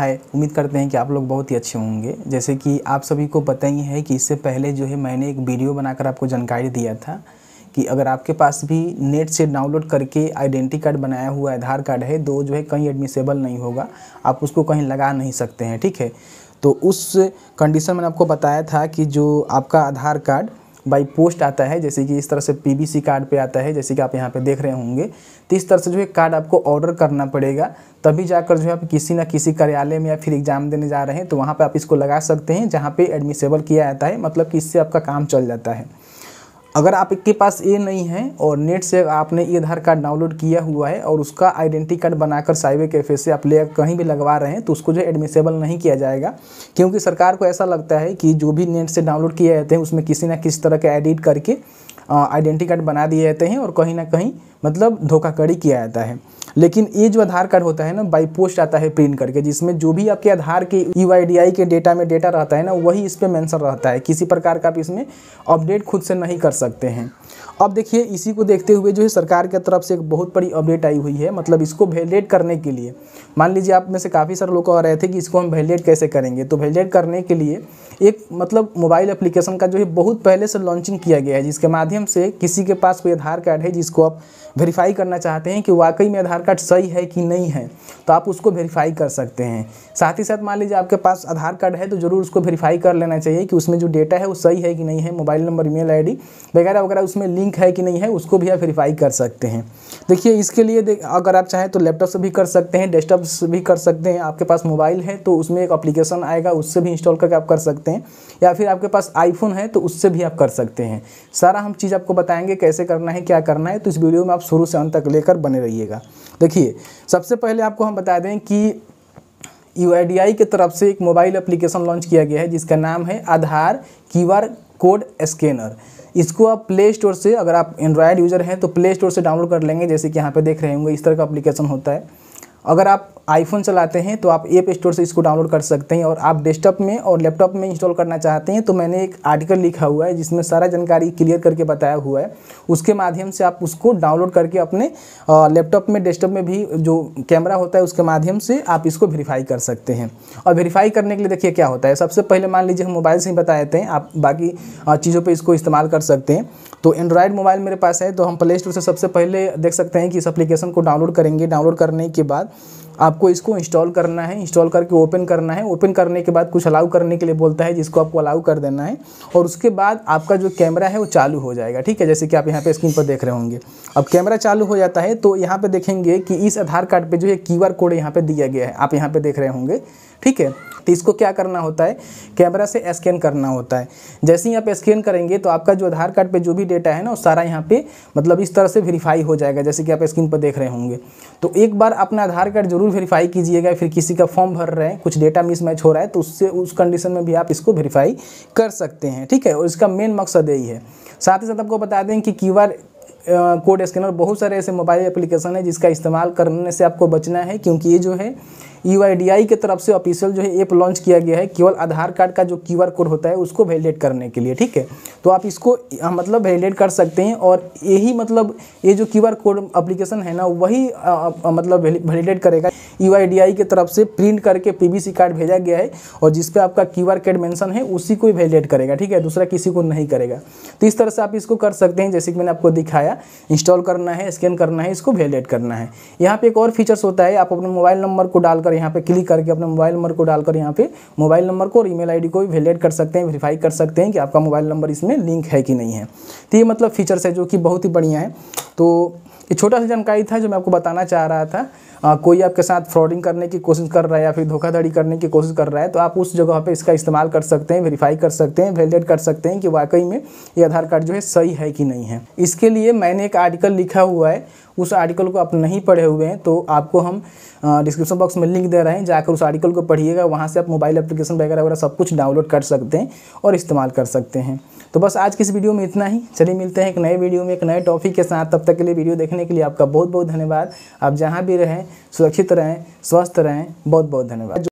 हाय उम्मीद करते हैं कि आप लोग बहुत ही अच्छे होंगे जैसे कि आप सभी को पता ही है कि इससे पहले जो है मैंने एक वीडियो बनाकर आपको जानकारी दिया था कि अगर आपके पास भी नेट से डाउनलोड करके आइडेंटी कार्ड बनाया हुआ आधार कार्ड है तो जो है कहीं एडमिसेबल नहीं होगा आप उसको कहीं लगा नहीं सकते हैं ठीक है तो उस कंडीशन में आपको बताया था कि जो आपका आधार कार्ड बाई पोस्ट आता है जैसे कि इस तरह से पी कार्ड पे आता है जैसे कि आप यहाँ पे देख रहे होंगे तो इस तरह से जो है कार्ड आपको ऑर्डर करना पड़ेगा तभी जाकर जो है आप किसी ना किसी कार्यालय में या फिर एग्ज़ाम देने जा रहे हैं तो वहाँ पर आप इसको लगा सकते हैं जहाँ पर एडमिसेबल किया जाता है मतलब कि इससे आपका काम चल जाता है अगर आपके पास ये नहीं है और नेट से आपने ये आधार कार्ड डाउनलोड किया हुआ है और उसका आइडेंटिटी कार्ड बनाकर साइबर कैफे से आप ले कहीं भी लगवा रहे हैं तो उसको जो एडमिसेबल नहीं किया जाएगा क्योंकि सरकार को ऐसा लगता है कि जो भी नेट से डाउनलोड किए जाते हैं उसमें किसी ना किसी तरह का एडिट करके आइडेंटी कार्ड बना दिए जाते हैं और कहीं ना कहीं मतलब धोखाधड़ी किया जाता है लेकिन ये जो आधार कार्ड होता है ना बाई पोस्ट आता है प्रिंट करके जिसमें जो भी आपके आधार के यू e के डेटा में डेटा रहता है ना वही इस पर मैंसन रहता है किसी प्रकार का आप इसमें अपडेट खुद से नहीं कर सकते हैं अब देखिए इसी को देखते हुए जो है सरकार की तरफ से एक बहुत बड़ी अपडेट आई हुई है मतलब इसको वैलिडेट करने के लिए मान लीजिए आप में से काफ़ी सारे लोग कह रहे थे कि इसको हम वैलिडेट कैसे करेंगे तो वैलिडेट करने के लिए एक मतलब मोबाइल एप्लीकेशन का जो है बहुत पहले से लॉन्चिंग किया गया है जिसके माध्यम माध्यम से किसी के पास कोई आधार कार्ड है जिसको आप वेरीफाई करना चाहते हैं कि वाकई में आधार कार्ड सही है कि नहीं है तो आप उसको वेरीफाई कर सकते हैं साथ ही साथ मान लीजिए आपके पास आधार कार्ड है तो ज़रूर उसको वेरीफाई कर लेना चाहिए कि उसमें जो डेटा है वो सही है कि नहीं है मोबाइल नंबर ई मेल वगैरह वगैरह उसमें लिंक है कि नहीं है उसको भी आप वेरीफाई कर सकते हैं देखिए इसके लिए अगर आप चाहें तो लैपटॉप से भी कर सकते हैं डेस्कटॉप से भी कर सकते हैं आपके पास मोबाइल है तो उसमें एक अप्लीकेशन आएगा उससे भी इंस्टॉल करके आप कर सकते हैं या फिर आपके पास आईफोन है तो उससे भी आप कर सकते हैं सारा हम चीज़ चीज़ आपको बताएंगे कैसे करना है क्या करना है तो इस वीडियो में आप शुरू से अंत तक लेकर बने रहिएगा देखिए सबसे पहले आपको हम बता दें कि यू की तरफ से एक मोबाइल एप्लीकेशन लॉन्च किया गया है जिसका नाम है आधार क्यू कोड स्कैनर इसको आप प्ले स्टोर से अगर आप एंड्रॉयड यूज़र हैं तो प्ले स्टोर से डाउनलोड कर लेंगे जैसे कि यहाँ पे देख रहे होंगे इस तरह का एप्लीकेशन होता है अगर आप आईफोन चलाते हैं तो आप एप स्टोर से इसको डाउनलोड कर सकते हैं और आप डेस्कटॉप में और लैपटॉप में इंस्टॉल करना चाहते हैं तो मैंने एक आर्टिकल लिखा हुआ है जिसमें सारा जानकारी क्लियर करके बताया हुआ है उसके माध्यम से आप उसको डाउनलोड करके अपने लैपटॉप में डेस्कटॉप में भी जो कैमरा होता है उसके माध्यम से आप इसको वेरीफाई कर सकते हैं और वेरीफाई करने के लिए देखिए क्या होता है सबसे पहले मान लीजिए हम मोबाइल से ही बता देते हैं आप बाकी चीज़ों पर इसको इस्तेमाल कर सकते हैं तो एंड्रॉयड मोबाइल मेरे पास है तो हम प्ले स्टोर से सबसे पहले देख सकते हैं कि इस अप्लीकेशन को डाउनलोड करेंगे डाउनलोड करने के बाद आपको इसको इंस्टॉल करना है इंस्टॉल करके ओपन करना है ओपन करने के बाद कुछ अलाउ करने के लिए बोलता है जिसको आपको अलाउ कर देना है और उसके बाद आपका जो कैमरा है वो चालू हो जाएगा ठीक है जैसे कि आप यहाँ पे स्क्रीन पर देख रहे होंगे अब कैमरा चालू हो जाता है तो यहाँ पर देखेंगे कि इस आधार कार्ड पर जो है क्यू कोड यहाँ पर दिया गया है आप यहाँ पर देख रहे होंगे ठीक है तो इसको क्या करना होता है कैमरा से स्कैन करना होता है जैसे ही आप स्कैन करेंगे तो आपका जो आधार कार्ड पे जो भी डेटा है ना वो सारा यहाँ पे मतलब इस तरह से वेरीफाई हो जाएगा जैसे कि आप स्क्रीन पर देख रहे होंगे तो एक बार अपना आधार कार्ड जरूर वेरीफाई कीजिएगा फिर किसी का फॉर्म भर रहे हैं कुछ डेटा मिसमैच हो रहा है तो उससे उस कंडीशन में भी आप इसको वेरीफाई कर सकते हैं ठीक है और इसका मेन मकसद यही है साथ ही साथ आपको बता दें कि क्यू कोड स्कैनर बहुत सारे ऐसे मोबाइल एप्लीकेशन है जिसका इस्तेमाल करने से आपको बचना है क्योंकि ये जो है यू e के तरफ से ऑफिशियल जो है ऐप लॉन्च किया गया है केवल आधार कार्ड का जो क्यू कोड होता है उसको वैलिडेट करने के लिए ठीक है तो आप इसको हाँ, मतलब वैलिडेट कर सकते हैं और यही मतलब ये जो क्यू कोड अप्लीकेशन है ना वही आ, मतलब वैलिडेट करेगा यू e की तरफ से प्रिंट करके पी कार्ड भेजा गया है और जिसपे आपका क्यू आर कोड मेंशन है उसी को ही वैलिडेट करेगा ठीक है दूसरा किसी को नहीं करेगा तो इस तरह से आप इसको कर सकते हैं जैसे कि मैंने आपको दिखाया इंस्टॉल करना है स्कैन करना है इसको वैलिडेट करना है यहाँ पे एक और फीचर्स होता है आप अपने मोबाइल नंबर को डालकर जाकर यहाँ पे क्लिक करके अपने मोबाइल नंबर को डालकर यहाँ पे मोबाइल नंबर को और ईमेल आईडी को भी वैलिडेट कर सकते हैं वेरीफाई कर सकते हैं कि आपका मोबाइल नंबर इसमें लिंक है कि नहीं है तो ये मतलब फीचर्स है जो कि बहुत ही बढ़िया है तो ये छोटा सा जानकारी था जो मैं आपको बताना चाह रहा था आ, कोई आपके साथ फ्रॉडिंग करने की कोशिश कर रहा है या फिर धोखाधड़ी करने की कोशिश कर रहा है तो आप उस जगह पे इसका इस्तेमाल कर सकते हैं वेरीफाई कर सकते हैं वैलिडेट कर सकते हैं कि वाकई में ये आधार कार्ड जो है सही है कि नहीं है इसके लिए मैंने एक आर्टिकल लिखा हुआ है उस आर्टिकल को आप नहीं पढ़े हुए हैं तो आपको हम डिस्क्रिप्शन बॉक्स में लिंक दे रहे हैं जाकर उस आर्टिकल को पढ़िएगा वहाँ से आप मोबाइल एप्लीकेशन वगैरह वगैरह सब कुछ डाउनलोड कर सकते हैं और इस्तेमाल कर सकते हैं तो बस आज की इस वीडियो में इतना ही चलिए मिलते हैं एक नए वीडियो में एक नए टॉपिक के साथ तब तक के लिए वीडियो देखने के लिए आपका बहुत बहुत धन्यवाद आप जहाँ भी रहें सुरक्षित रहें स्वस्थ रहें बहुत बहुत धन्यवाद